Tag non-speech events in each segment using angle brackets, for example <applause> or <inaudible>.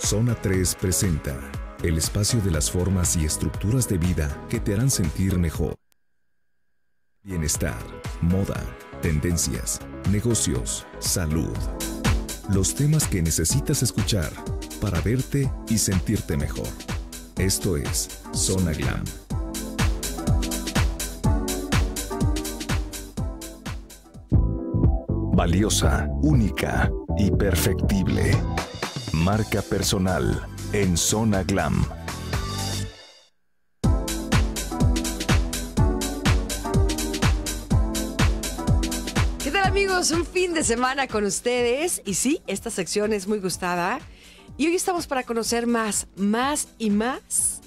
Zona 3 presenta el espacio de las formas y estructuras de vida que te harán sentir mejor. Bienestar, moda, tendencias, negocios, salud. Los temas que necesitas escuchar para verte y sentirte mejor. Esto es Zona Glam. Valiosa, única y perfectible. Marca personal en Zona Glam. ¿Qué tal amigos? Un fin de semana con ustedes. Y sí, esta sección es muy gustada. Y hoy estamos para conocer más, más y más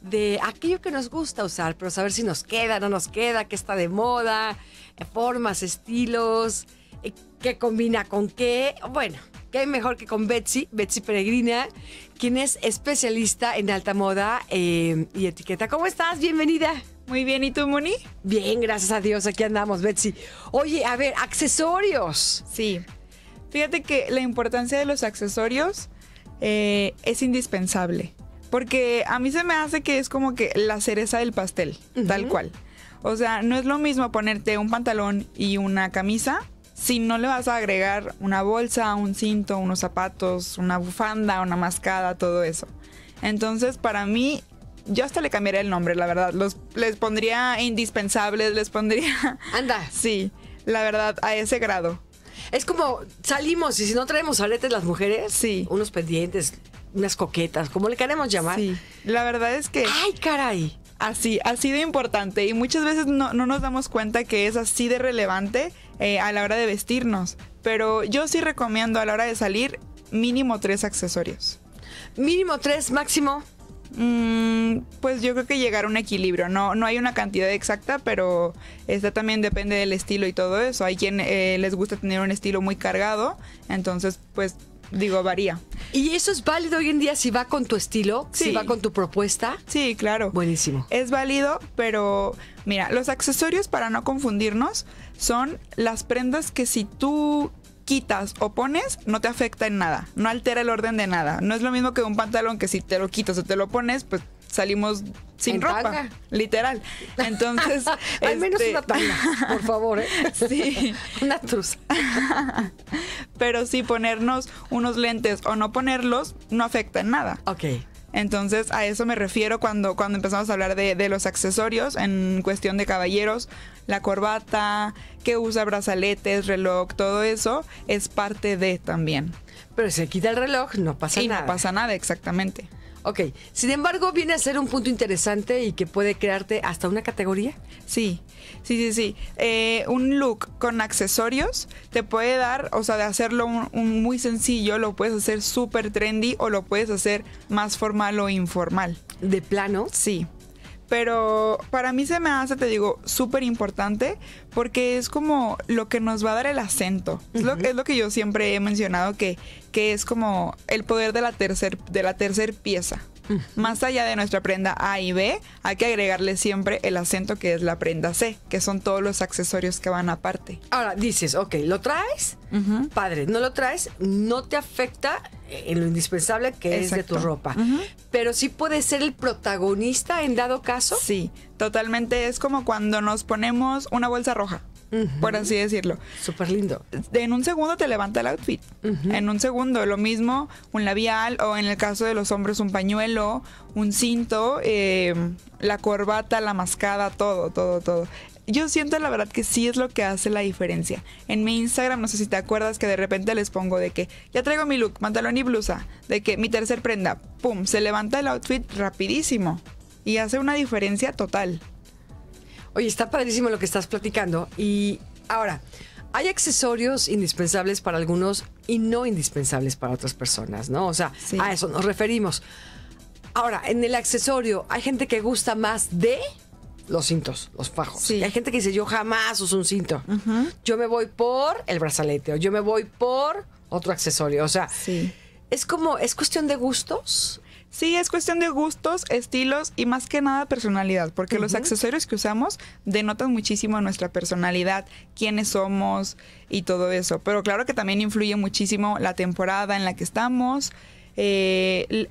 de aquello que nos gusta usar, pero saber si nos queda, no nos queda, qué está de moda, formas, estilos, eh, qué combina con qué. Bueno, ¿Qué mejor que con Betsy, Betsy Peregrina, quien es especialista en alta moda eh, y etiqueta? ¿Cómo estás? Bienvenida. Muy bien, ¿y tú, Moni? Bien, gracias a Dios, aquí andamos, Betsy. Oye, a ver, accesorios. Sí. Fíjate que la importancia de los accesorios eh, es indispensable. Porque a mí se me hace que es como que la cereza del pastel, tal cual. O sea, no es lo mismo ponerte un pantalón y una camisa si no le vas a agregar una bolsa, un cinto, unos zapatos, una bufanda, una mascada, todo eso. Entonces, para mí, yo hasta le cambiaría el nombre, la verdad. Los, les pondría indispensables, les pondría... <laughs> Anda. Sí, la verdad, a ese grado. Es como salimos y si no traemos aretes las mujeres, sí. unos pendientes, unas coquetas, como le queremos llamar. Sí, la verdad es que... ¡Ay, caray! Así, así de importante. Y muchas veces no, no nos damos cuenta que es así de relevante eh, a la hora de vestirnos. Pero yo sí recomiendo a la hora de salir mínimo tres accesorios. Mínimo tres, máximo. Mm, pues yo creo que llegar a un equilibrio. No, no hay una cantidad exacta, pero esta también depende del estilo y todo eso. Hay quien eh, les gusta tener un estilo muy cargado, entonces pues digo, varía. ¿Y eso es válido hoy en día si va con tu estilo? Si va con tu propuesta. Sí, claro. Buenísimo. Es válido, pero mira, los accesorios para no confundirnos son las prendas que si tú quitas o pones, no te afecta en nada, no altera el orden de nada. No es lo mismo que un pantalón que si te lo quitas o te lo pones, pues salimos sin ropa, literal. Entonces, <laughs> al menos este una por favor, ¿eh? <laughs> sí, <laughs> una trusa. Pero sí ponernos unos lentes o no ponerlos no afecta en nada. Ok. Entonces a eso me refiero cuando, cuando empezamos a hablar de, los accesorios en cuestión de caballeros, la corbata, que usa brazaletes, reloj, todo eso es parte de también. Pero se quita el reloj, no pasa nada. Y no pasa nada, exactamente. Ok, sin embargo, viene a ser un punto interesante y que puede crearte hasta una categoría. Sí, sí, sí, sí. Eh, un look con accesorios te puede dar, o sea, de hacerlo muy sencillo, lo puedes hacer súper trendy o lo puedes hacer más formal o informal. ¿De plano? Sí pero para mí se me hace, te digo, súper importante porque es como lo que nos va a dar el acento. es, lo, es, lo, que yo siempre he mencionado que, que es como el poder de la tercera de la tercer pieza. Más allá de nuestra prenda A y B, hay que agregarle siempre el acento que es la prenda C, que son todos los accesorios que van aparte. Ahora dices, ok, lo traes, padre, no lo traes, no te afecta en lo indispensable que es de tu ropa, pero sí puede ser el protagonista en dado caso. Sí, totalmente es como cuando nos ponemos una bolsa roja por así decirlo. Súper lindo. En un segundo te levanta el outfit. En un segundo, lo mismo, un labial o en el caso de los hombres un pañuelo, un cinto, eh, la corbata, la mascada, todo, todo, todo yo siento la verdad que sí es lo que hace la diferencia. En mi Instagram, no sé si te acuerdas que de repente les pongo de que ya traigo mi look, pantalón y blusa, de que mi tercer prenda, pum, se levanta el outfit rapidísimo y hace una diferencia total. Oye, está padrísimo lo que estás platicando. Y ahora, hay accesorios indispensables para algunos y no indispensables para otras personas, ¿no? O sea, a eso nos referimos. Ahora, en el accesorio, hay gente que gusta más de los cintos, los fajos. Sí. hay gente que dice, yo jamás uso un cinto. Yo me voy por el brazalete o yo me voy por otro accesorio. O sea, es como, es cuestión de gustos Sí, es cuestión de gustos, estilos y más que nada personalidad, porque los accesorios que usamos denotan muchísimo nuestra personalidad, quiénes somos y todo eso. Pero claro que también influye muchísimo la temporada en la que estamos, eh,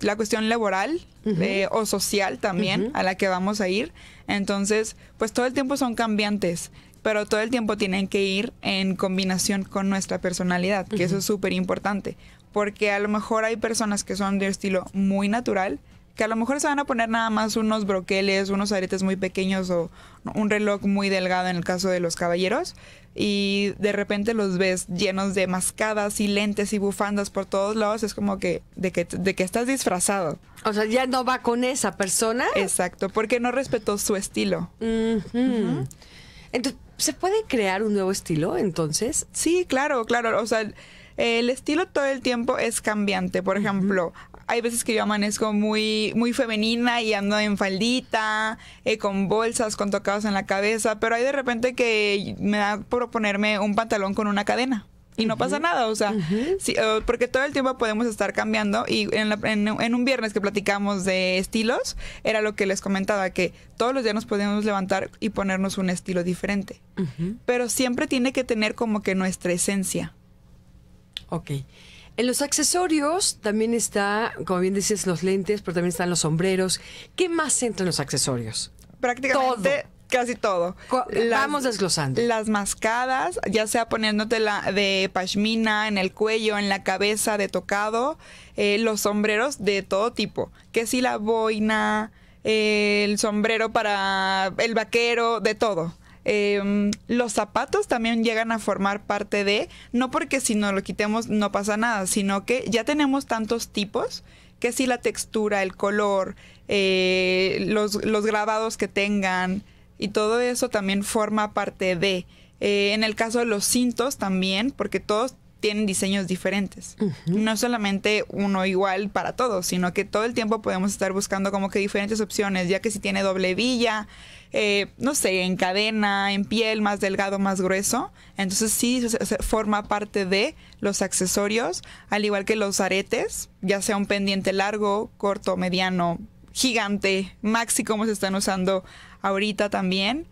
la cuestión laboral eh, o social también a la que vamos a ir. Entonces, pues todo el tiempo son cambiantes pero todo el tiempo tienen que ir en combinación con nuestra personalidad, que eso es súper importante, porque a lo mejor hay personas que son de estilo muy natural, que a lo mejor se van a poner nada más unos broqueles, unos aretes muy pequeños o un reloj muy delgado en el caso de los caballeros, y de repente los ves llenos de mascadas y lentes y bufandas por todos lados, es como que de que, de que estás disfrazado. O sea, ya no va con esa persona. Exacto, porque no respetó su estilo. Entonces, ¿se puede crear un nuevo estilo entonces? Sí, claro, claro. O sea, el estilo todo el tiempo es cambiante. Por ejemplo, hay veces que yo amanezco muy, muy femenina y ando en faldita, eh, con bolsas, con tocados en la cabeza, pero hay de repente que me da por ponerme un pantalón con una cadena y no pasa nada, o sea, eh, porque todo el tiempo podemos estar cambiando y en, un viernes que platicamos de estilos, era lo que les comentaba, que todos los días nos podemos levantar y ponernos un estilo diferente, pero siempre tiene que tener como que nuestra esencia. Ok. En los accesorios también está, como bien dices, los lentes, pero también están los sombreros. ¿Qué más entra en los accesorios? Prácticamente casi todo. Vamos desglosando. Las mascadas, ya sea poniéndote la de pashmina en el cuello, en la cabeza, de tocado, eh, los sombreros de todo tipo, que si la boina, el sombrero para el vaquero, de todo. Em, los zapatos también llegan a formar parte de, no porque si no lo quitemos no pasa nada, sino que ya tenemos tantos tipos que si la textura, el color, eh, los, los grabados que tengan y todo eso también forma parte de. Eh, en el caso de los cintos también, porque todos tienen diseños diferentes. No solamente uno igual para todos, sino que todo el tiempo podemos estar buscando como que diferentes opciones, ya que si tiene doble villa, eh, no sé, en cadena, en piel, más delgado, más grueso. Entonces sí forma parte de los accesorios, al igual que los aretes, ya sea un pendiente largo, corto, mediano, gigante, maxi como se están usando ahorita también.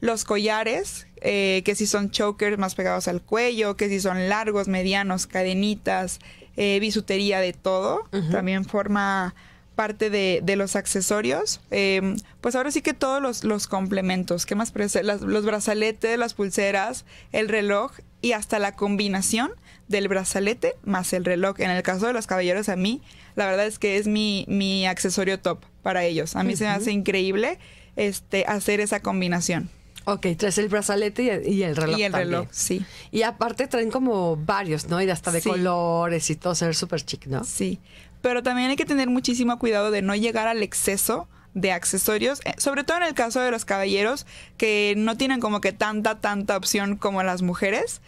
Los collares, eh, que si son chokers más pegados al cuello, que si son largos, medianos, cadenitas, eh, bisutería de todo, también forma parte de, de los accesorios, em, pues ahora sí que todos los, los complementos, ¿qué más? Las, los brazaletes, las pulseras, el reloj y hasta la combinación del brazalete más el reloj. En el caso de los caballeros, a mí, la verdad es que es mi, mi accesorio top para ellos. A mí se me hace increíble este, hacer esa combinación. Ok, traes el brazalete y, el reloj. Y el reloj, sí. Y aparte traen como varios, ¿no? Y hasta de colores y todo, se ve súper chic, ¿no? Sí. Pero también hay que tener muchísimo cuidado de no llegar al exceso de accesorios, eh, sobre todo en el caso de los caballeros que no tienen como que tanta, tanta opción como las mujeres.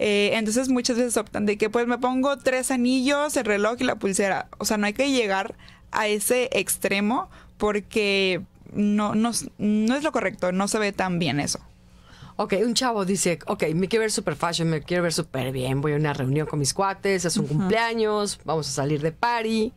Eh, entonces muchas veces optan de que pues me pongo tres anillos, el reloj y la pulsera. O sea, no hay que llegar a ese extremo porque no, no, no es lo correcto, no se ve tan bien eso. Ok, un chavo dice, ok, me quiero ver super fashion, me quiero ver súper bien, voy a una reunión con mis cuates, es un cumpleaños, vamos a salir de party.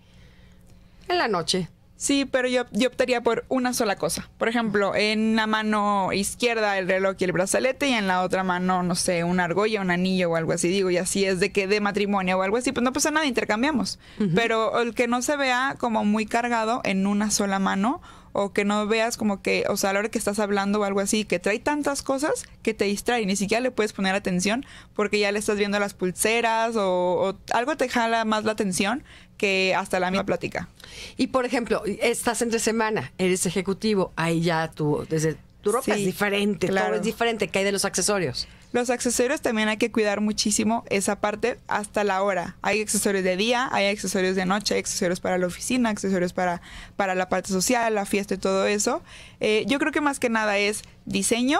En la noche. Sí, pero yo, yo, optaría por una sola cosa. Por ejemplo, en la mano izquierda el reloj y el brazalete y en la otra mano, no sé, una argolla, un anillo o algo así. Digo, y así es de que de matrimonio o algo así, pues no pasa nada, intercambiamos. Pero el que no se vea como muy cargado en una sola mano o que no veas como que, o sea, a la hora que estás hablando o algo así, que trae tantas cosas que te distrae, ni siquiera le puedes poner atención porque ya le estás viendo las pulseras o, algo te jala más la atención que hasta la misma plática. Y por ejemplo, estás entre semana, eres ejecutivo, ahí ya tu desde tu ropa es diferente, claro. es diferente, que hay de los accesorios. Los accesorios también hay que cuidar muchísimo esa parte hasta la hora. Hay accesorios de día, hay accesorios de noche, hay accesorios para la oficina, accesorios para, para la parte social, la fiesta y todo eso. Eh, yo creo que más que nada es diseño,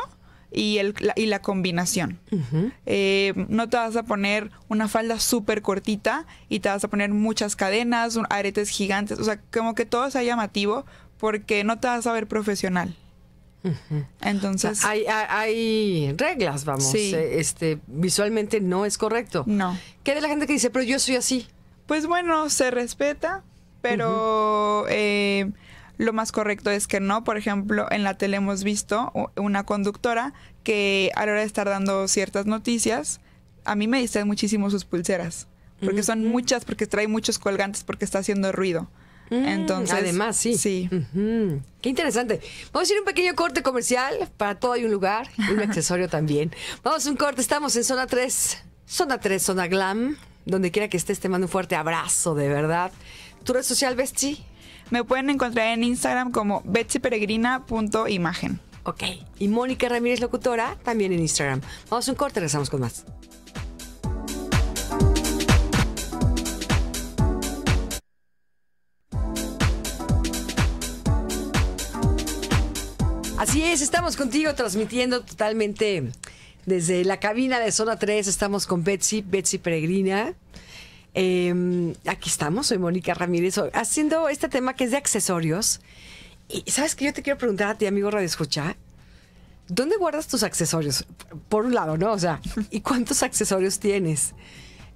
y, la, y la combinación. Eh, no te vas a poner una falda súper cortita y te vas a poner muchas cadenas, aretes gigantes, o sea, como que todo sea llamativo porque no te vas a ver profesional. Entonces. hay, reglas, vamos. Eh, este, visualmente no es correcto. No. ¿Qué de la gente que dice, pero yo soy así? Pues bueno, se respeta, pero eh, lo más correcto es que no. Por ejemplo, en la tele hemos visto una conductora que a la hora de estar dando ciertas noticias, a mí me distraen muchísimo sus pulseras. Porque son muchas, porque trae muchos colgantes, porque está haciendo ruido. Entonces, además, sí. Sí. Qué interesante. Vamos a ir a un pequeño corte comercial. Para todo hay un lugar un <laughs> accesorio también. Vamos a un corte. Estamos en zona 3. Zona 3, zona glam. Donde quiera que estés, te mando un fuerte abrazo, de verdad. ¿Tu red social, Betsy? Me pueden encontrar en Instagram como betsyperegrina.imagen. Ok. Y Mónica Ramírez, locutora, también en Instagram. Vamos a un corte, regresamos con más. Así es, estamos contigo transmitiendo totalmente desde la cabina de Zona 3. Estamos con Betsy, Betsy Peregrina. Em, aquí estamos, soy Mónica Ramírez, haciendo este tema que es de accesorios. Y sabes que yo te quiero preguntar a ti, amigo Radio Escucha, ¿dónde guardas tus accesorios? Por un lado, ¿no? O sea, ¿y cuántos accesorios tienes?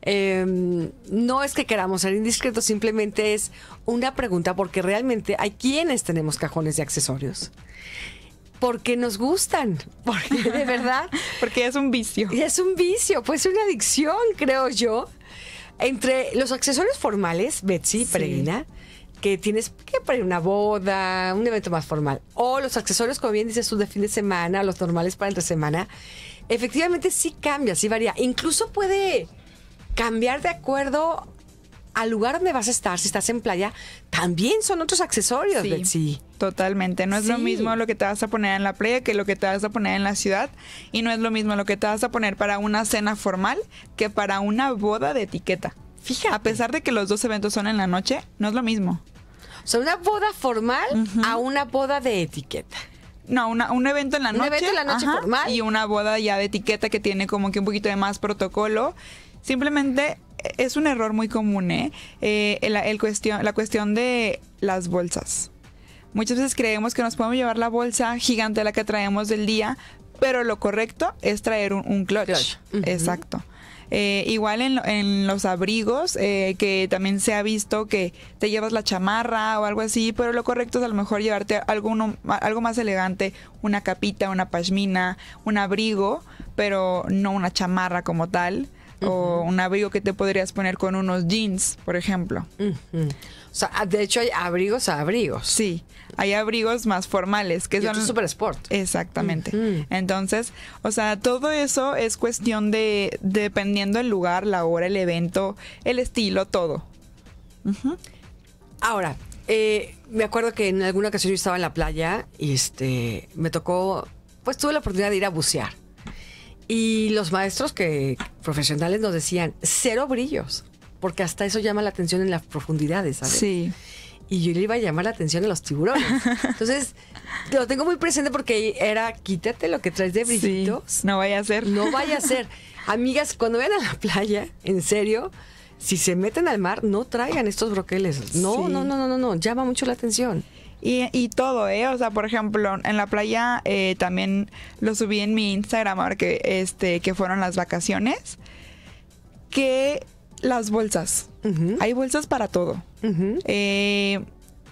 Em, no es que queramos ser indiscretos, simplemente es una pregunta porque realmente hay quienes tenemos cajones de accesorios porque nos gustan, <laughs> porque de <laughs> verdad. porque es un vicio. Es un vicio, pues una adicción, creo yo. Entre los accesorios formales, Betsy, sí. que tienes que para una boda, un evento más formal, o los accesorios, como bien dices tú, de fin de semana, los normales para entre semana, efectivamente sí cambia, sí varía. Incluso puede cambiar de acuerdo al lugar donde vas a estar, si estás en playa, también son otros accesorios, sí. Totalmente, no es lo mismo lo que te vas a poner en la playa que lo que te vas a poner en la ciudad y no es lo mismo lo que te vas a poner para una cena formal que para una boda de etiqueta. Fíjate. A pesar de que los dos eventos son en la noche, no es lo mismo. O sea, una boda formal a una boda de etiqueta. No, un evento en la noche. Un evento en la noche formal. Y una boda ya de etiqueta que tiene como que un poquito de más protocolo. Simplemente es un error muy común, ¿eh? Eh, la cuestión de las bolsas. Muchas veces creemos que nos podemos llevar la bolsa gigante la que traemos del día, pero lo correcto es traer un, clutch. Exacto. Eh, igual en, los abrigos, que también se ha visto que te llevas la chamarra o algo así, pero lo correcto es a lo mejor llevarte algo más elegante, una capita, una pashmina, un abrigo, pero no una chamarra como tal o un abrigo que te podrías poner con unos jeans, por ejemplo. O sea, ah, de hecho hay abrigos a abrigos. Sí, hay abrigos más formales que y son super sport. Exactamente. Entonces, o sea, todo eso es cuestión de dependiendo el lugar, la hora, el evento, el estilo, todo. Ahora, eh, me acuerdo que en alguna ocasión yo estaba en la playa y este me tocó, pues tuve la oportunidad de ir a bucear. Y los maestros que profesionales nos decían, cero brillos, porque hasta eso llama la atención en las profundidades, ¿sabes? Sí. Y yo le iba a llamar la atención a los tiburones. <laughs> Entonces, lo tengo muy presente porque era quítate lo que traes de brillitos. no vaya a ser. No vaya a ser. <laughs> Amigas, cuando vayan a la playa, en serio, si se meten al mar, no traigan estos broqueles. No, no, no, no, no, no. Llama mucho la atención. Y, todo, ¿eh? O sea, por ejemplo, en la playa eh, también lo subí en mi Instagram ahora que, este, que fueron las vacaciones. Que las bolsas. Hay bolsas para todo. Eh,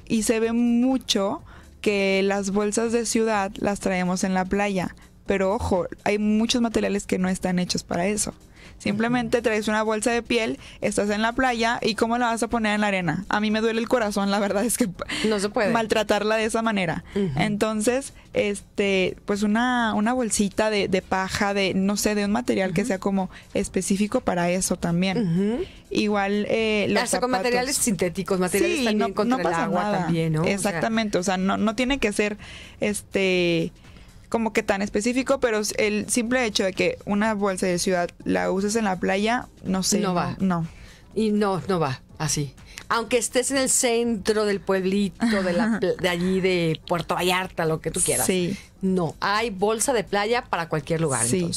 y se ve mucho que las bolsas de ciudad las traemos en la playa. Pero ojo, hay muchos materiales que no están hechos para eso. Simplemente traes una bolsa de piel, estás en la playa y cómo la vas a poner en la arena. A mí me duele el corazón, la verdad es que <laughs> no se puede maltratarla de esa manera. Entonces, este, pues una, una bolsita de, paja, de no sé, de un material que sea como específico para eso también. Igual eh, los Hasta con materiales sintéticos, materiales no, contra el agua también, ¿no? Exactamente, o sea, no, no tiene que ser este como que tan específico, pero el simple hecho de que una bolsa de ciudad la uses en la playa, no sé. No va. No. Y no, no va así. Aunque estés en el centro del pueblito, de, la, de allí de Puerto Vallarta, lo que tú quieras. Sí. No, hay bolsa de playa para cualquier lugar, sí.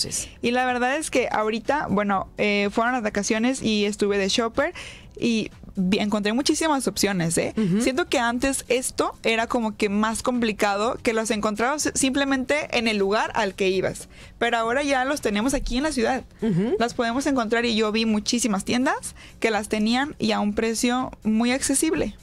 Y la verdad es que ahorita, bueno, eh, fueron las vacaciones y estuve de shopper y encontré muchísimas opciones, ¿eh? Siento que antes esto era como que más complicado, que los encontrabas simplemente en el lugar al que ibas. Pero ahora ya los tenemos aquí en la ciudad. Las podemos encontrar y yo vi muchísimas tiendas que las tenían y a un precio muy accesible.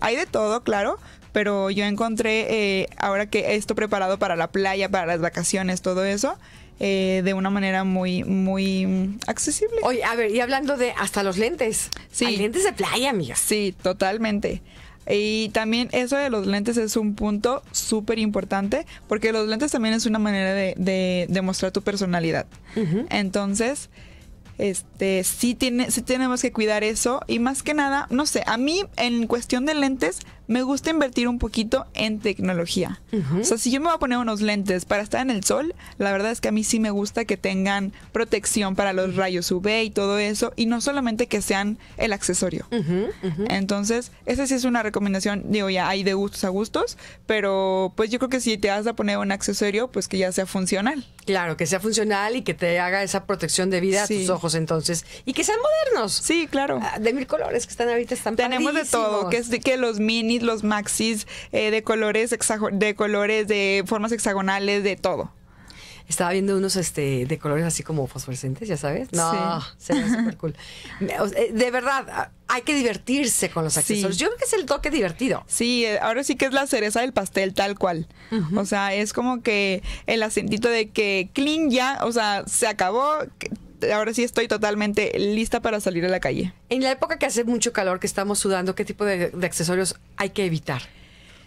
Hay de todo, claro, pero yo encontré eh, ahora que esto preparado para la playa, para las vacaciones, todo eso, eh, de una manera muy, muy accesible. Oye, a ver, y hablando de hasta los lentes. Sí. lentes de playa, amigas. Sí, totalmente. Y también eso de los lentes es un punto súper importante porque los lentes también es una manera de, demostrar mostrar tu personalidad. Entonces, este, sí, tiene, sí tenemos que cuidar eso y más que nada, no sé, a mí en cuestión de lentes me gusta invertir un poquito en tecnología. O sea, si yo me voy a poner unos lentes para estar en el sol, la verdad es que a mí sí me gusta que tengan protección para los rayos UV y todo eso, y no solamente que sean el accesorio. Entonces, esa sí es una recomendación, digo, ya hay de gustos a gustos, pero pues yo creo que si te vas a poner un accesorio, pues que ya sea funcional. Claro, que sea funcional y que te haga esa protección de vida a tus ojos entonces, y que sean modernos. Sí, claro. Ah, de mil colores que están ahorita están Tenemos de todo, que, que los mini los maxis, eh, de colores, de colores, de formas hexagonales, de todo. Estaba viendo unos este de colores así como fosforescentes, ya sabes. No, se ve cool. <laughs> Eh, de verdad, ah, hay que divertirse con los accesorios. Yo creo que es el toque divertido. Sí, eh, ahora sí que es la cereza del pastel tal cual. O sea, es como que el acentito de que clean ya, o sea, se acabó, ahora sí estoy totalmente lista para salir a la calle. En la época que hace mucho calor, que estamos sudando, ¿qué tipo de, accesorios hay que evitar?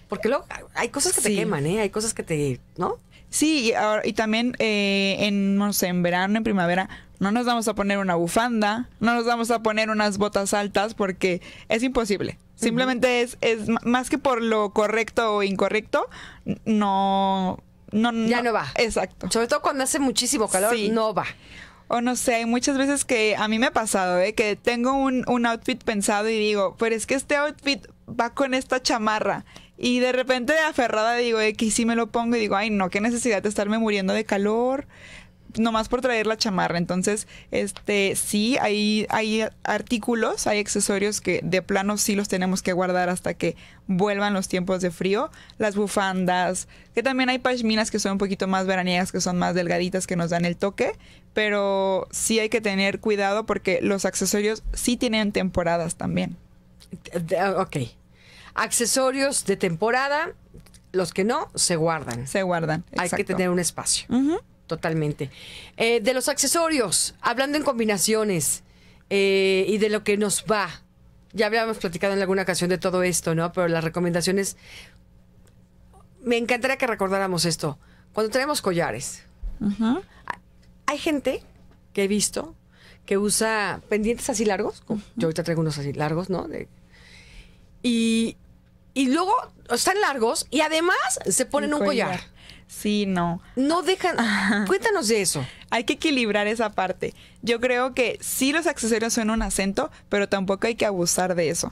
Porque luego hay cosas que te queman, ¿eh? Hay cosas que te... ¿No? Sí, y, también eh, en, no en verano, en primavera, no nos vamos a poner una bufanda, no nos vamos a poner unas botas altas porque es imposible. Simplemente es, es más que por lo correcto o incorrecto, no, ya no, va. Exacto. Sobre todo cuando hace muchísimo calor, no va o no sé, hay muchas veces que a mí me ha pasado, ¿eh? que tengo un, un outfit pensado y digo, pero es que este outfit va con esta chamarra. Y de repente de aferrada digo, ¿eh? que si me lo pongo y digo, ay no, qué necesidad de estarme muriendo de calor, nomás por traer la chamarra. Entonces, este, sí, hay, hay artículos, hay accesorios que de plano sí los tenemos que guardar hasta que vuelvan los tiempos de frío. Las bufandas, que también hay pashminas que son un poquito más veraniegas, que son más delgaditas, que nos dan el toque. Pero sí hay que tener cuidado porque los accesorios sí tienen temporadas también. Ah, ok. Accesorios de temporada, los que no, se guardan. Se guardan. Hay que tener un espacio totalmente. Eh, de los accesorios, hablando en combinaciones eh, y de lo que nos va. Ya habíamos platicado en alguna ocasión de todo esto, ¿no? Pero las recomendaciones. Me encantaría que recordáramos esto. Cuando tenemos collares, hay gente que he visto que usa pendientes así largos. Yo ahorita traigo unos así largos, ¿no? De, y, luego están largos y además se ponen un collar. Sí, no. No dejan. Cuéntanos de eso. Hay que equilibrar esa parte. Yo creo que sí los accesorios son un acento, pero tampoco hay que abusar de eso.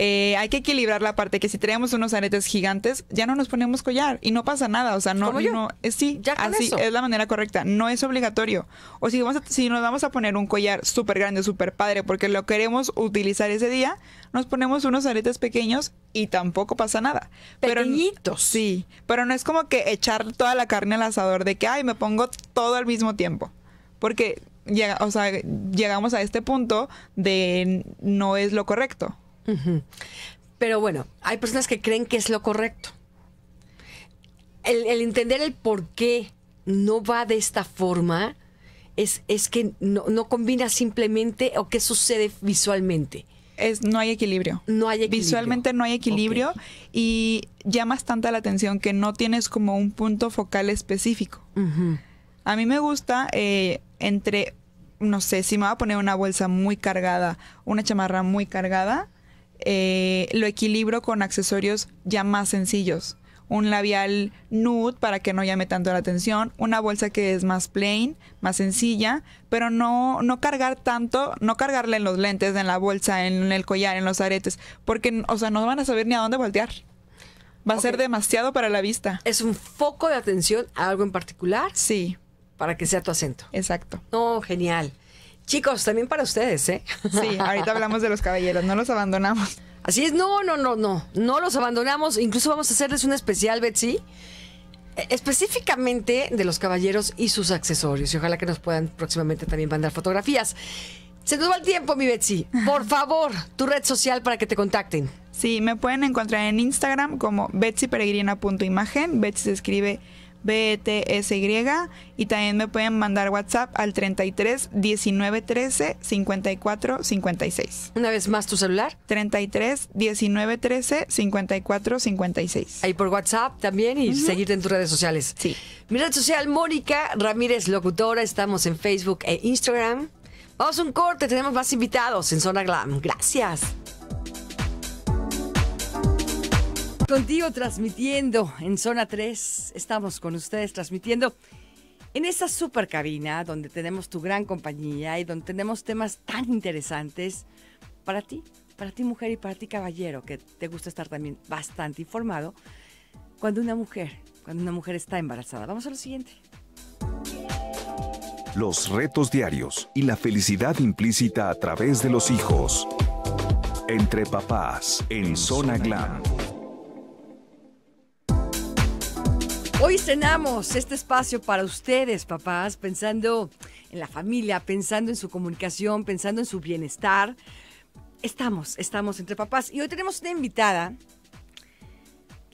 Eh, hay que equilibrar la parte que si traemos unos aretes gigantes, ya no nos ponemos collar y no pasa nada. O sea, no, eh, sí, así es la manera correcta. No es obligatorio. O si, vamos si nos vamos a poner un collar súper grande, súper padre, porque lo queremos utilizar ese día, nos ponemos unos aretes pequeños y tampoco pasa nada. Pequeñitos. Pero, sí, pero no es como que echar toda la carne al asador de que, ay, me pongo todo al mismo tiempo. Porque o sea, llegamos a este punto de no es lo correcto. Pero bueno, hay personas que creen que es lo correcto. El, entender el por qué no va de esta forma es, es que no, combina simplemente o qué sucede visualmente. Es, no hay equilibrio. No hay Visualmente no hay equilibrio y llamas tanta la atención que no tienes como un punto focal específico. A mí me gusta eh, entre, no sé, si me va a poner una bolsa muy cargada, una chamarra muy cargada, eh, lo equilibro con accesorios ya más sencillos. Un labial nude para que no llame tanto la atención, una bolsa que es más plain, más sencilla, pero no, no cargar tanto, no cargarle en los lentes, en la bolsa, en el collar, en los aretes, porque, o sea, no van a saber ni a dónde voltear. Va a ser demasiado para la vista. ¿Es un foco de atención a algo en particular? Sí. Para que sea tu acento. Exacto. No, oh, genial. Chicos, también para ustedes, ¿eh? Sí, ahorita hablamos de los caballeros, no los abandonamos. Así es, no, no, no, no, no los abandonamos. Incluso vamos a hacerles un especial, Betsy, e, específicamente de los caballeros y sus accesorios. Y ojalá que nos puedan próximamente también mandar fotografías. Se nos va el tiempo, mi Betsy. Por <laughs> favor, tu red social para que te contacten. Sí, me pueden encontrar en Instagram como betsyperegrina.imagen. Betsy se escribe BETSY y también me pueden mandar WhatsApp al 33 19 13 54 56. Una vez más tu celular. 33 19 13 54 56. Ahí por WhatsApp también y seguirte en tus redes sociales. Sí. Mi red social, Mónica Ramírez Locutora. Estamos en Facebook e Instagram. Vamos a un corte, tenemos más invitados en Zona Glam. Gracias. Contigo transmitiendo en zona 3, estamos con ustedes transmitiendo en esa super cabina donde tenemos tu gran compañía y donde tenemos temas tan interesantes para ti, para ti mujer y para ti caballero, que te gusta estar también bastante informado, cuando una mujer, cuando una mujer está embarazada. Vamos a lo siguiente. Los retos diarios y la felicidad implícita a través de los hijos. Entre papás, en, en Zona Glam. Hoy cenamos este espacio para ustedes, papás, pensando en la familia, pensando en su comunicación, pensando en su bienestar. Estamos, estamos entre papás. Y hoy tenemos una invitada.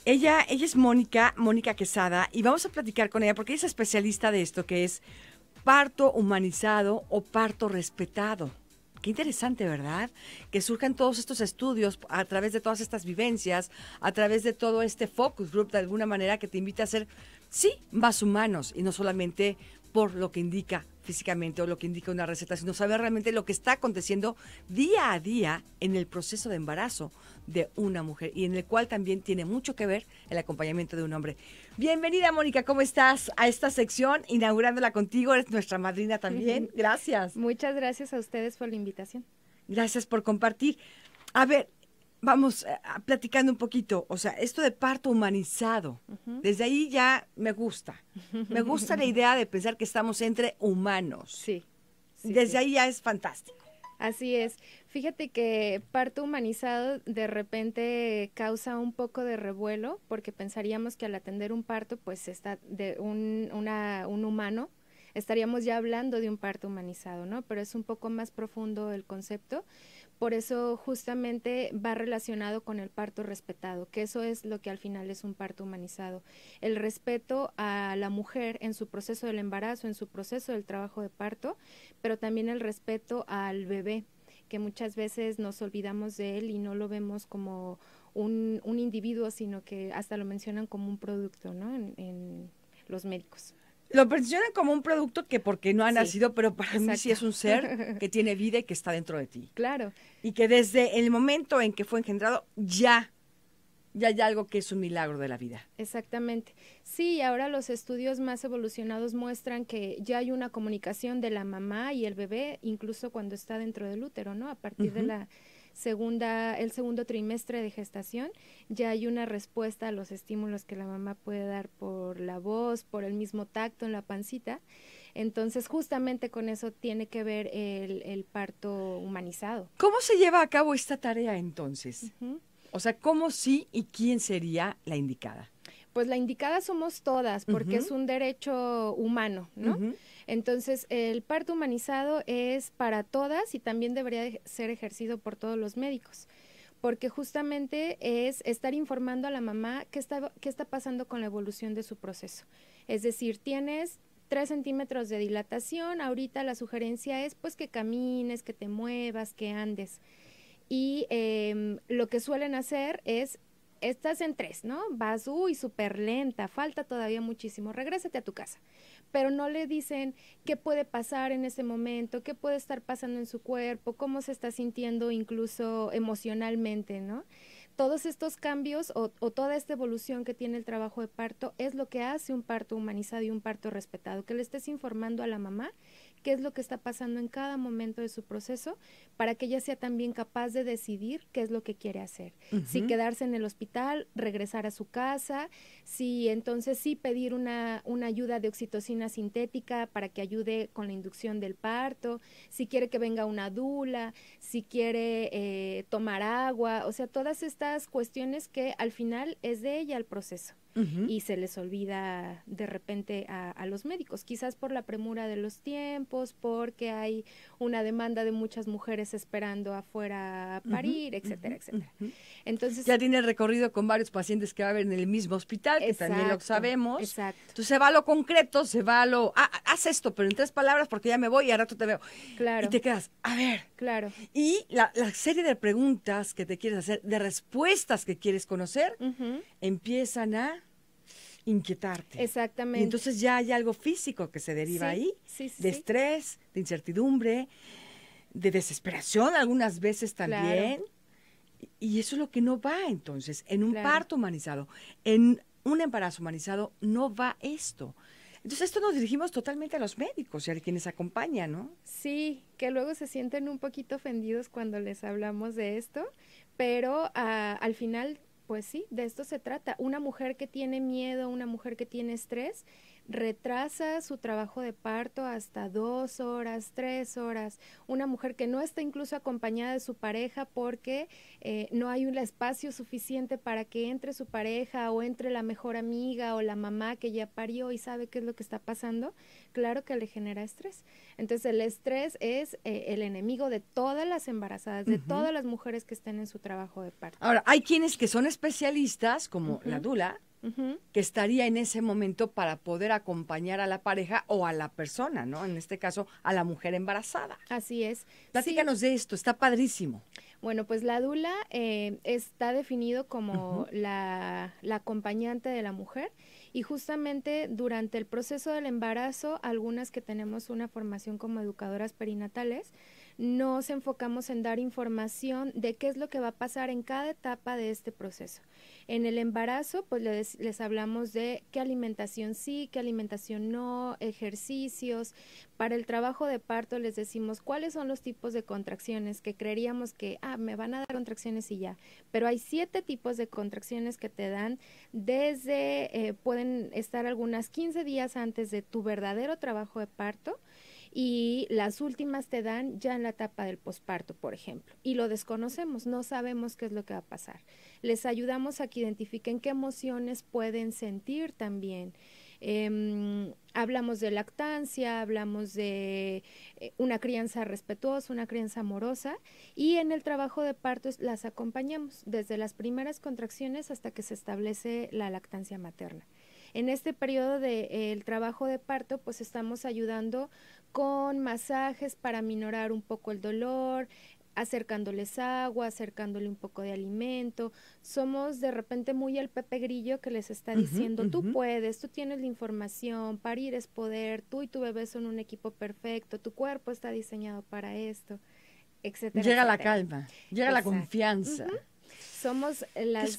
Ella, ella es Mónica, Mónica Quesada, y vamos a platicar con ella porque ella es especialista de esto que es parto humanizado o parto respetado. Qué interesante, ¿verdad? Que surjan todos estos estudios a través de todas estas vivencias, a través de todo este focus group de alguna manera que te invita a ser, sí, más humanos y no solamente por lo que indica físicamente o lo que indica una receta, sino saber realmente lo que está aconteciendo día a día en el proceso de embarazo de una mujer y en el cual también tiene mucho que ver el acompañamiento de un hombre. Bienvenida Mónica, ¿cómo estás a esta sección? Inaugurándola contigo, eres nuestra madrina también. <laughs> Gracias. Muchas gracias a ustedes por la invitación. Gracias por compartir. A ver, vamos eh, platicando un poquito, o sea, esto de parto humanizado, desde ahí ya me gusta. Me gusta la idea de pensar que estamos entre humanos. Sí. desde ahí ya es fantástico. Así es. Fíjate que parto humanizado de repente causa un poco de revuelo porque pensaríamos que al atender un parto pues está de un humano, estaríamos ya hablando de un parto humanizado, ¿no? Pero es un poco más profundo el concepto. Por eso justamente va relacionado con el parto respetado, que eso es lo que al final es un parto humanizado. El respeto a la mujer en su proceso del embarazo, en su proceso del trabajo de parto, pero también el respeto al bebé, que muchas veces nos olvidamos de él y no lo vemos como un, individuo, sino que hasta lo mencionan como un producto, ¿no? en los médicos. Lo presionan como un producto que porque no ha nacido, pero para mí sí es un ser <laughs> que tiene vida y que está dentro de ti. Claro. Y que desde el momento en que fue engendrado ya ya hay algo que es un milagro de la vida. Exactamente. Sí, ahora los estudios más evolucionados muestran que ya hay una comunicación de la mamá y el bebé, incluso cuando está dentro del útero, ¿no? A partir de la segunda, el segundo trimestre de gestación, ya hay una respuesta a los estímulos que la mamá puede dar por la voz, por el mismo tacto en la pancita. Entonces, justamente con eso tiene que ver el, parto humanizado. ¿Cómo se lleva a cabo esta tarea entonces? O sea, ¿cómo sí y quién sería la indicada? Pues la indicada somos todas, porque es un derecho humano, ¿no? Entonces, el parto humanizado es para todas y también debería ser ejercido por todos los médicos porque justamente es estar informando a la mamá qué está, qué está pasando con la evolución de su proceso. Es decir, tienes tres centímetros de dilatación, ahorita la sugerencia es pues que camines, que te muevas, que andes. Y em, lo que suelen hacer es, estás en tres, ¿no? Vas, uy, súper lenta, falta todavía muchísimo, regrésate a tu casa pero no le dicen qué puede pasar en ese momento, qué puede estar pasando en su cuerpo, cómo se está sintiendo incluso emocionalmente, ¿no? todos estos cambios o, toda esta evolución que tiene el trabajo de parto es lo que hace un parto humanizado y un parto respetado, que le estés informando a la mamá qué es lo que está pasando en cada momento de su proceso para que ella sea también capaz de decidir qué es lo que quiere hacer. Si quedarse en el hospital, regresar a su casa, si entonces sí pedir una, una ayuda de oxitocina sintética para que ayude con la inducción del parto, si quiere que venga una dula, si quiere eh, tomar agua, o sea, todas estas cuestiones que al final es de ella el proceso y se les olvida de repente a, los médicos, quizás por la premura de los tiempos, porque hay una demanda de muchas mujeres esperando afuera a parir, etcétera, etcétera. Entonces ya tiene recorrido con varios pacientes que va a haber en el mismo hospital, que también lo sabemos. Exacto. Entonces se va a lo concreto, se va a lo ah, ah, haz esto, pero en tres palabras porque ya me voy y ahora tú te veo. Claro. Y te quedas, a ver. Claro. Y la, serie de preguntas que te quieres hacer, de respuestas que quieres conocer, empiezan a inquietarte. Exactamente. entonces ya hay algo físico que se deriva ahí, de estrés, de incertidumbre, de desesperación algunas veces también. Y eso es lo que no va entonces. En un parto humanizado, en un embarazo humanizado, no va esto. Entonces esto nos dirigimos totalmente a los médicos y a quienes acompañan, ¿no? Sí, que luego se sienten un poquito ofendidos cuando les hablamos de esto, pero ah, al final pues sí, de esto se trata. Una mujer que tiene miedo, una mujer que tiene estrés, retrasa su trabajo de parto hasta dos horas, tres horas. Una mujer que no está incluso acompañada de su pareja porque eh, no hay un espacio suficiente para que entre su pareja o entre la mejor amiga o la mamá que ya parió y sabe qué es lo que está pasando, claro que le genera estrés. Entonces el estrés es eh, el enemigo de todas las embarazadas, de todas las mujeres que estén en su trabajo de parto. Ahora, hay quienes que son especialistas, como la Dula, que estaría en ese momento para poder acompañar a la pareja o a la persona, ¿no? En este caso, a la mujer embarazada. Así es. Platícanos de esto, está padrísimo. Bueno, pues la dula eh, está definido como la acompañante de la mujer y justamente durante el proceso del embarazo, algunas que tenemos una formación como educadoras perinatales, nos enfocamos en dar información de qué es lo que va a pasar en cada etapa de este proceso. En el embarazo, pues les, hablamos de qué alimentación sí, qué alimentación no, ejercicios. Para el trabajo de parto les decimos cuáles son los tipos de contracciones que creeríamos que, ah, me van a dar contracciones y ya. Pero hay siete tipos de contracciones que te dan desde, eh, pueden estar algunas 15 días antes de tu verdadero trabajo de parto y las últimas te dan ya en la etapa del posparto, por ejemplo, y lo desconocemos, no sabemos qué es lo que va a pasar. Les ayudamos a que identifiquen qué emociones pueden sentir también. Em, hablamos de lactancia, hablamos de eh, una crianza respetuosa, una crianza amorosa y en el trabajo de parto las acompañamos desde las primeras contracciones hasta que se establece la lactancia materna. En este periodo del trabajo de parto, pues estamos ayudando con masajes para minorar un poco el dolor, acercándoles agua, acercándole un poco de alimento. Somos de repente muy el Pepe Grillo que les está diciendo, tú puedes, tú tienes la información, parir es poder, tú y tu bebé son un equipo perfecto, tu cuerpo está diseñado para esto, etcétera. Llega la calma, llega la confianza. Somos eh, las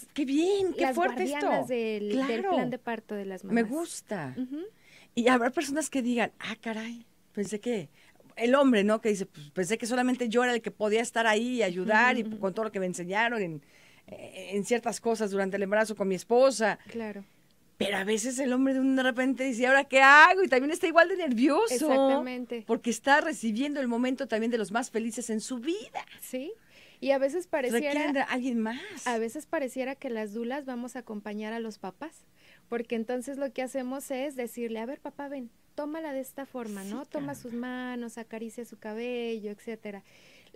fuerte Del, del, plan de parto de las mamás. Me gusta. Y habrá personas que digan, ah, caray, pensé que el hombre, ¿no? Que dice, pues, pensé que solamente yo era el que podía estar ahí y ayudar y con todo lo que me enseñaron eh, en, ciertas cosas durante el embarazo con mi esposa. Claro. Pero a veces el hombre de un repente dice, ¿ahora qué hago? Y también está igual de nervioso. Exactamente. Porque está recibiendo el momento también de los más felices en su vida. Sí. Y a veces pues pareciera. alguien más. A veces pareciera que las dulas vamos a acompañar a los papás. Porque entonces lo que hacemos es decirle, a ver, papá, ven tómala de esta forma, ¿no? Toma sus manos, acaricia su cabello, etcétera.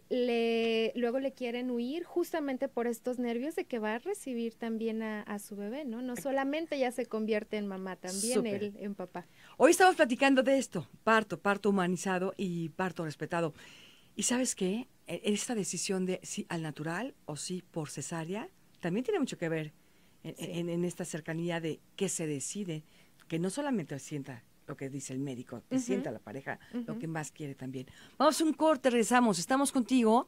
Le, luego le quieren huir justamente por estos nervios de que va a recibir también a, su bebé, ¿no? No solamente ya se convierte en mamá, también él en papá. Hoy estamos platicando de esto, parto, parto humanizado y parto respetado. ¿Y sabes qué? E, esta decisión de si al natural o sí por cesárea también tiene mucho que ver en, esta cercanía de qué se decide, que no solamente sienta lo que dice el médico, que sienta la pareja, lo que más quiere también. Vamos a un corte, rezamos. estamos contigo.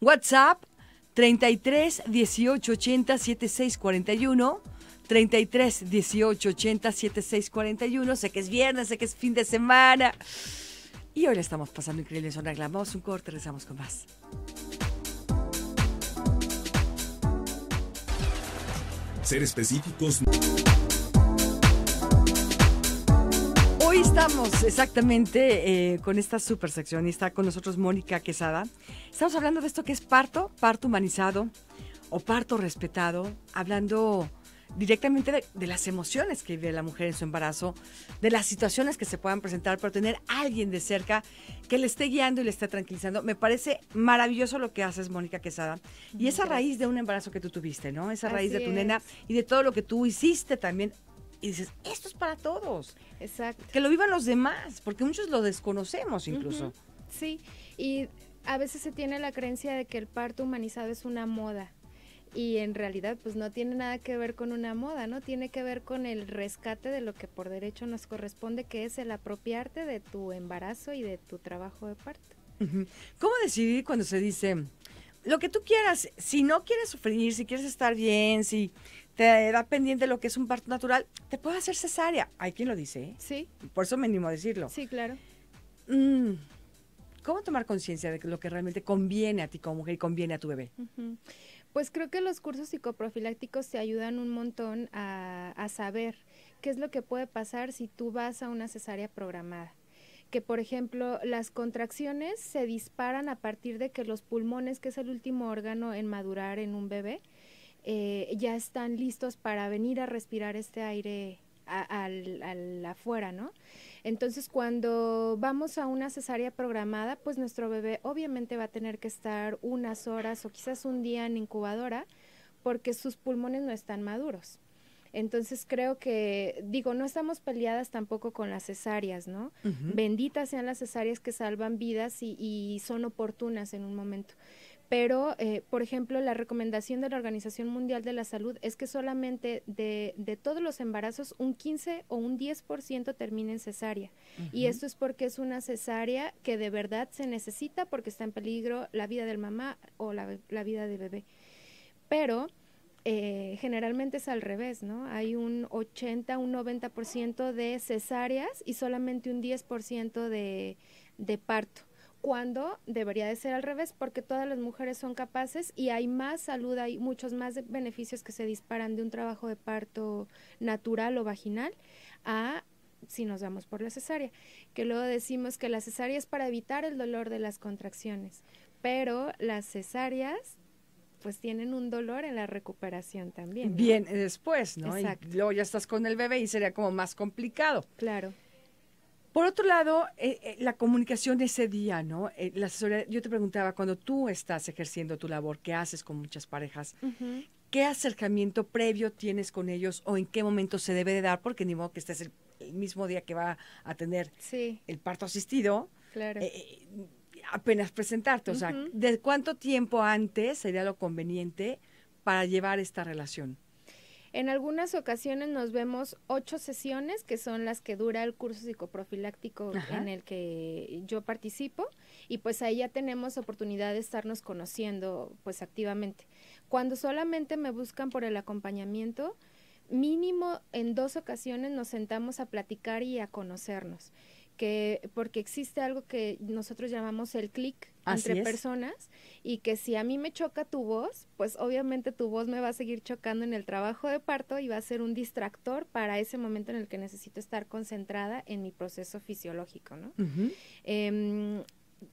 WhatsApp 33 18 80 76 41. 33 18 80 76 41. Sé que es viernes, sé que es fin de semana. Y hoy la estamos pasando increíble en Zona Vamos un corte, rezamos con más. Ser específicos. estamos exactamente eh, con esta super sección y está con nosotros Mónica Quesada. Estamos hablando de esto que es parto, parto humanizado o parto respetado, hablando directamente de, las emociones que vive la mujer en su embarazo, de las situaciones que se puedan presentar, pero tener a alguien de cerca que le esté guiando y le esté tranquilizando. Me parece maravilloso lo que haces, Mónica Quesada. Y esa raíz de un embarazo que tú tuviste, ¿no? Esa raíz de tu nena y de todo lo que tú hiciste también y dices, esto es para todos. Exacto. Que lo vivan los demás, porque muchos lo desconocemos incluso. Sí, y a veces se tiene la creencia de que el parto humanizado es una moda y en realidad pues no tiene nada que ver con una moda, ¿no? Tiene que ver con el rescate de lo que por derecho nos corresponde, que es el apropiarte de tu embarazo y de tu trabajo de parto. ¿Cómo decidir cuando se dice, lo que tú quieras, si no quieres sufrir, si quieres estar bien, si te da pendiente lo que es un parto natural, te puede hacer cesárea. Hay quien lo dice, ¿eh? Sí. Por eso me animo a decirlo. Sí, claro. Mm, ¿Cómo tomar conciencia de lo que realmente conviene a ti como mujer y conviene a tu bebé? Pues creo que los cursos psicoprofilácticos te ayudan un montón a saber qué es lo que puede pasar si tú vas a una cesárea programada que por ejemplo las contracciones se disparan a partir de que los pulmones, que es el último órgano en madurar en un bebé, eh, ya están listos para venir a respirar este aire al, al, afuera, ¿no? Entonces, cuando vamos a una cesárea programada, pues nuestro bebé obviamente va a tener que estar unas horas o quizás un día en incubadora porque sus pulmones no están maduros. Entonces creo que, digo, no estamos peleadas tampoco con las cesáreas, ¿no? Benditas sean las cesáreas que salvan vidas y, son oportunas en un momento pero eh, por ejemplo la recomendación de la Organización Mundial de la Salud es que solamente de, de todos los embarazos un 15 o un 10% termine en cesárea y esto es porque es una cesárea que de verdad se necesita porque está en peligro la vida del mamá o la, la vida del bebé pero eh, generalmente es al revés, ¿no? Hay un 80, un 90% de cesáreas y solamente un 10% de, de parto cuando debería de ser al revés, porque todas las mujeres son capaces y hay más salud, hay muchos más beneficios que se disparan de un trabajo de parto natural o vaginal a si nos vamos por la cesárea, que luego decimos que la cesárea es para evitar el dolor de las contracciones, pero las cesáreas pues tienen un dolor en la recuperación también. Bien, después, ¿no? Exacto. luego ya estás con el bebé y sería como más complicado. Claro. Por otro lado, eh, eh, la comunicación ese día, ¿no? Eh, la asesoría, yo te preguntaba, cuando tú estás ejerciendo tu labor, ¿qué haces con muchas parejas? ¿Qué acercamiento previo tienes con ellos o en qué momento se debe de dar? Porque ni modo que estés el, el mismo día que va a tener el parto asistido. Claro apenas presentarte, o sea, ¿de cuánto tiempo antes sería lo conveniente para llevar esta relación? En algunas ocasiones nos vemos ocho sesiones, que son las que dura el curso psicoprofiláctico en el que yo participo, y pues ahí ya tenemos oportunidad de estarnos conociendo pues activamente. Cuando solamente me buscan por el acompañamiento, mínimo en dos ocasiones nos sentamos a platicar y a conocernos que porque existe algo que nosotros llamamos el clic entre personas y que si a mí me choca tu voz, pues obviamente tu voz me va a seguir chocando en el trabajo de parto y va a ser un distractor para ese momento en el que necesito estar concentrada en mi proceso fisiológico, ¿no?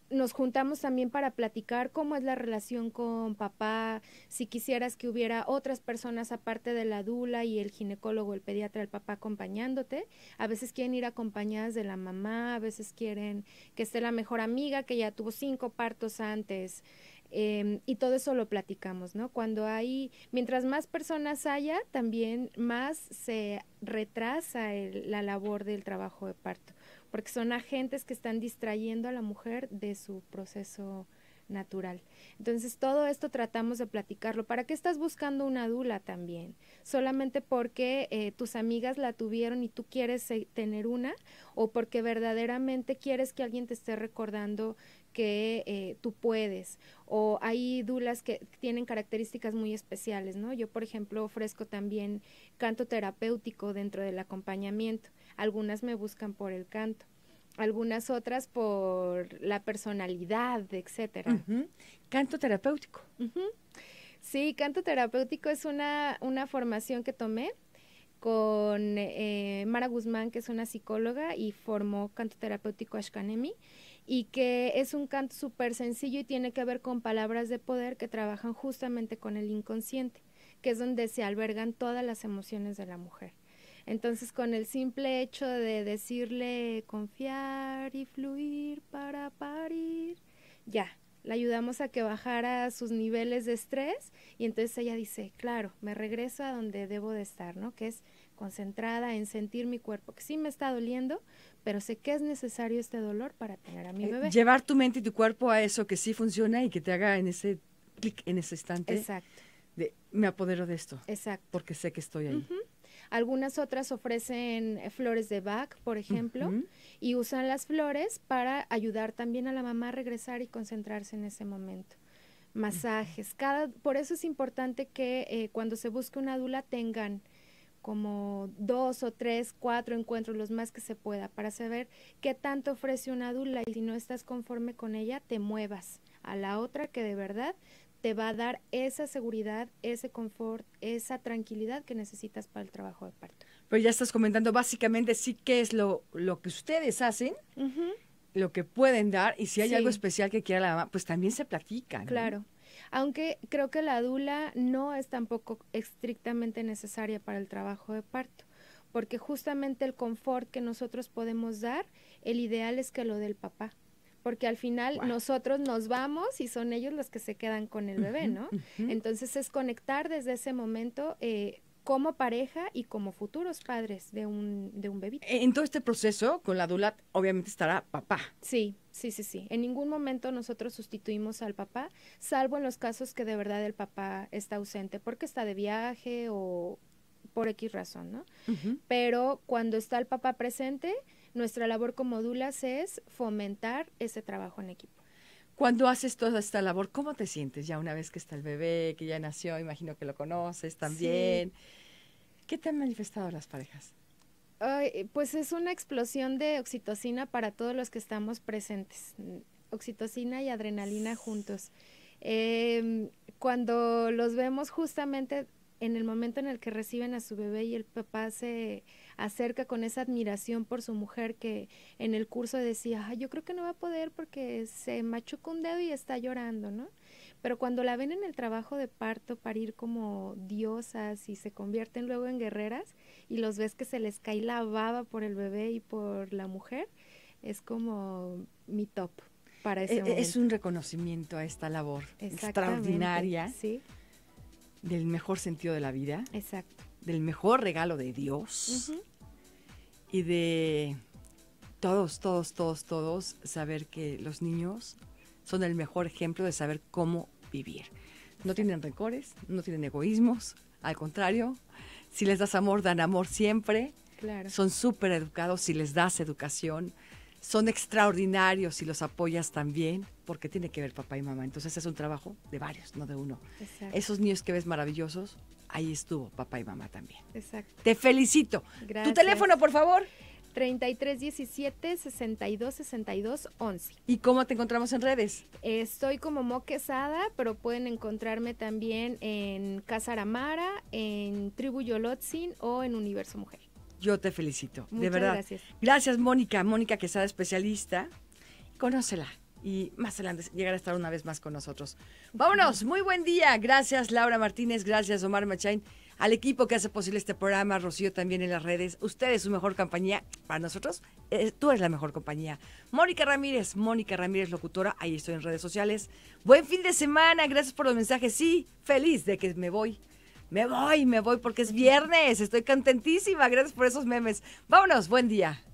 nos juntamos también para platicar cómo es la relación con papá, si quisieras que hubiera otras personas aparte de la dula y el ginecólogo, el pediatra, el papá acompañándote. A veces quieren ir acompañadas de la mamá, a veces quieren que esté la mejor amiga que ya tuvo cinco partos antes. Em, y todo eso lo platicamos, ¿no? Cuando hay, mientras más personas haya, también más se retrasa la labor del trabajo de parto porque son agentes que están distrayendo a la mujer de su proceso natural. Entonces, todo esto tratamos de platicarlo. ¿Para qué estás buscando una dula también? ¿Solamente porque eh, tus amigas la tuvieron y tú quieres eh, tener una? ¿O porque verdaderamente quieres que alguien te esté recordando que eh, tú puedes? O hay dulas que tienen características muy especiales, ¿no? Yo, por ejemplo, ofrezco también canto terapéutico dentro del acompañamiento algunas me buscan por el canto, algunas otras por la personalidad, etcétera. Canto terapéutico. Sí, canto terapéutico es una, una formación que tomé con eh, Mara Guzmán, que es una psicóloga y formó canto terapéutico Ashkanemi, y que es un canto súper sencillo y tiene que ver con palabras de poder que trabajan justamente con el inconsciente, que es donde se albergan todas las emociones de la mujer. Entonces, con el simple hecho de decirle confiar y fluir para parir, ya, la ayudamos a que bajara sus niveles de estrés y entonces ella dice, claro, me regreso a donde debo de estar, ¿no? Que es concentrada en sentir mi cuerpo, que sí me está doliendo, pero sé que es necesario este dolor para tener a mi eh, bebé. llevar tu mente y tu cuerpo a eso que sí funciona y que te haga en ese clic, en ese instante. Exacto. De, me apodero de esto. Exacto. Porque sé que estoy ahí. Algunas otras ofrecen eh, flores de Bach, por ejemplo, y usan las flores para ayudar también a la mamá a regresar y concentrarse en ese momento masajes. Cada, por eso es importante que eh, cuando se busque una adula tengan como dos o tres, cuatro encuentros, los más que se pueda, para saber qué tanto ofrece una adula y si no estás conforme con ella, te muevas a la otra que de verdad te va a dar esa seguridad, ese confort, esa tranquilidad que necesitas para el trabajo de parto. Pero ya estás comentando básicamente sí qué es lo, lo que ustedes hacen, lo que pueden dar y si hay algo especial que quiera la mamá, pues también se platica. ¿no? Claro. Aunque creo que la adula no es tampoco estrictamente necesaria para el trabajo de parto, porque justamente el confort que nosotros podemos dar, el ideal es que lo del papá porque al final nosotros nos vamos y son ellos los que se quedan con el bebé, ¿no? Entonces es conectar desde ese momento. Eh, como pareja y como futuros padres de un, de un bebito. E, en todo este proceso, con la DULAT, obviamente estará papá. Sí, sí, sí, sí. En ningún momento nosotros sustituimos al papá, salvo en los casos que de verdad el papá está ausente, porque está de viaje o por X razón, ¿no? Pero cuando está el papá presente, nuestra labor como dulas es fomentar ese trabajo en equipo. Cuando haces toda esta labor, ¿cómo te sientes ya una vez que está el bebé, que ya nació, imagino que lo conoces también? ¿Qué te han manifestado las parejas? pues es una explosión de oxitocina para todos los que estamos presentes, oxitocina y adrenalina juntos. Em, cuando los vemos justamente en el momento en el que reciben a su bebé y el papá se acerca con esa admiración por su mujer que en el curso decía, yo creo que no va a poder porque se machuca un dedo y está llorando, ¿no? Pero cuando la ven en el trabajo de parto parir como diosas y se convierten luego en guerreras y los ves que se les cae la baba por el bebé y por la mujer, es como mi top para ese e-, e-, es, Es un reconocimiento a esta labor extraordinaria. del mejor sentido de la vida. Exacto. Del mejor regalo de Dios y de todos, todos, todos, todos saber que los niños son el mejor ejemplo de saber cómo vivir. No tienen rencores, no tienen egoísmos, al contrario, si les das amor, dan amor siempre. Claro. Son súper educados si les das educación. Son extraordinarios si los apoyas también, porque tiene que ver papá y mamá. Entonces es un trabajo de varios, no de uno. Esos niños que ves maravillosos ahí estuvo papá y mamá también. Exacto. Te felicito. Gracias. Tu teléfono, por favor. 3317 62 11. ¿Y cómo te encontramos en redes? Estoy como Mo pero pueden encontrarme también en Casa Aramara, en Tribu Yolotzin o en Universo Mujer. Yo te felicito, de verdad. Gracias. Gracias, Mónica. Mónica Quesada, especialista. Conócela, y más adelante llegar a estar una vez más con nosotros. Vámonos, muy buen día. Gracias Laura Martínez, gracias Omar Machain, al equipo que hace posible este programa, Rocío también en las redes. Usted es su mejor compañía. Para nosotros, eh, tú eres la mejor compañía. Mónica Ramírez, Mónica Ramírez, locutora, ahí estoy en redes sociales. Buen fin de semana, gracias por los mensajes. Sí, feliz de que me voy. Me voy, me voy porque es viernes, estoy contentísima. Gracias por esos memes. Vámonos, buen día.